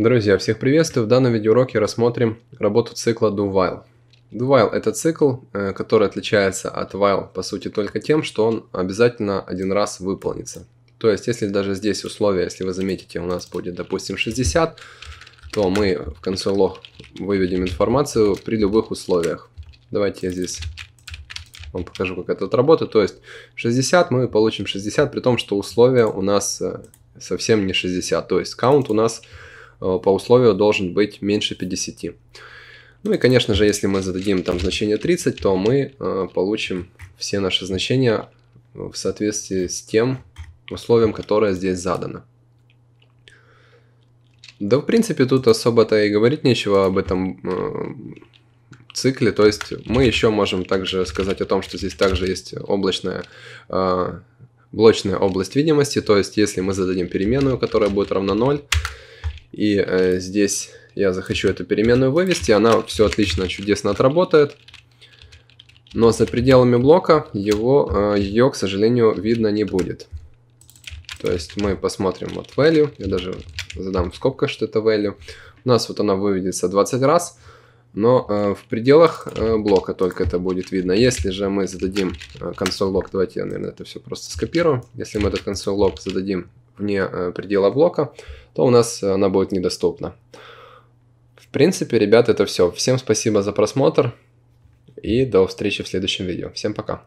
Друзья, всех приветствую! В данном видеоуроке рассмотрим работу цикла do while. Do while это цикл, э, который отличается от while по сути только тем, что он обязательно один раз выполнится. То есть, если даже здесь условие, если вы заметите, у нас будет, допустим, 60, то мы в конце лог выведем информацию при любых условиях. Давайте я здесь вам покажу, как это работает. То есть 60 мы получим 60, при том, что условие у нас э, совсем не 60. То есть count у нас Э, по условию должен быть меньше 50. Ну и, конечно же, если мы зададим там значение 30, то мы э, получим все наши значения э, в соответствии с тем условием, которое здесь задано. Да, в принципе, тут особо-то и говорить нечего об этом цикле. То есть мы еще можем также сказать о том, что здесь также есть облачная блочная область видимости, то есть если мы зададим переменную, которая будет равна 0, и э, здесь я захочу эту переменную вывести, она все отлично, чудесно отработает. Но за пределами блока его, э, ее, к сожалению, видно не будет. То есть мы посмотрим вот value, я даже задам в скобках, что это value. У нас вот она выведется 20 раз, но э, в пределах э, блока только это будет видно. Если же мы зададим э, console давайте я, наверное, это все просто скопирую. Если мы этот console log зададим вне э, предела блока, то у нас э, она будет недоступна. В принципе, ребят, это все. Всем спасибо за просмотр и до встречи в следующем видео. Всем пока!